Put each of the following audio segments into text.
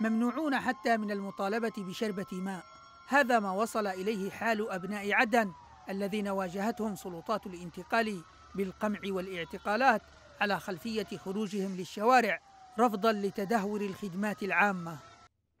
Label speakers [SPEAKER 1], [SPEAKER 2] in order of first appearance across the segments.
[SPEAKER 1] ممنوعون حتى من المطالبة بشربة ماء هذا ما وصل إليه حال أبناء عدن الذين واجهتهم سلطات الانتقال بالقمع والاعتقالات على خلفية خروجهم للشوارع رفضا لتدهور الخدمات العامة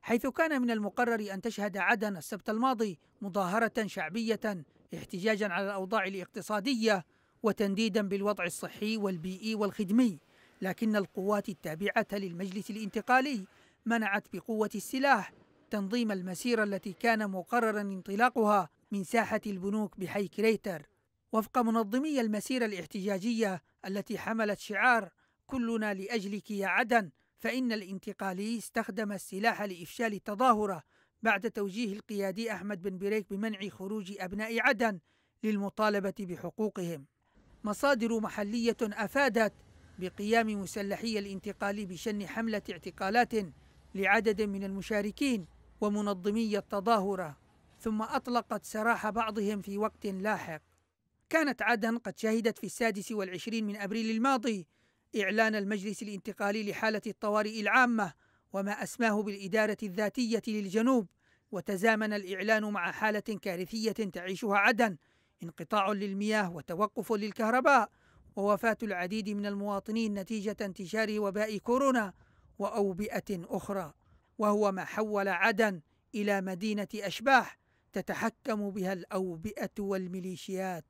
[SPEAKER 1] حيث كان من المقرر أن تشهد عدن السبت الماضي مظاهرة شعبية احتجاجا على الأوضاع الاقتصادية وتنديدا بالوضع الصحي والبيئي والخدمي لكن القوات التابعة للمجلس الانتقالي منعت بقوة السلاح تنظيم المسيرة التي كان مقررا انطلاقها من ساحة البنوك بحي كريتر وفق منظمي المسيرة الاحتجاجية التي حملت شعار كلنا لأجلك يا عدن فإن الانتقالي استخدم السلاح لإفشال التظاهرة بعد توجيه القيادي أحمد بن بريك بمنع خروج أبناء عدن للمطالبة بحقوقهم مصادر محلية أفادت بقيام مسلحي الانتقالي بشن حملة اعتقالات لعدد من المشاركين ومنظمي التظاهرة ثم أطلقت سراح بعضهم في وقت لاحق كانت عدن قد شهدت في السادس والعشرين من أبريل الماضي إعلان المجلس الانتقالي لحالة الطوارئ العامة وما أسماه بالإدارة الذاتية للجنوب وتزامن الإعلان مع حالة كارثية تعيشها عدن انقطاع للمياه وتوقف للكهرباء ووفاة العديد من المواطنين نتيجة انتشار وباء كورونا واوبئه اخرى وهو ما حول عدن الى مدينه اشباح تتحكم بها الاوبئه والميليشيات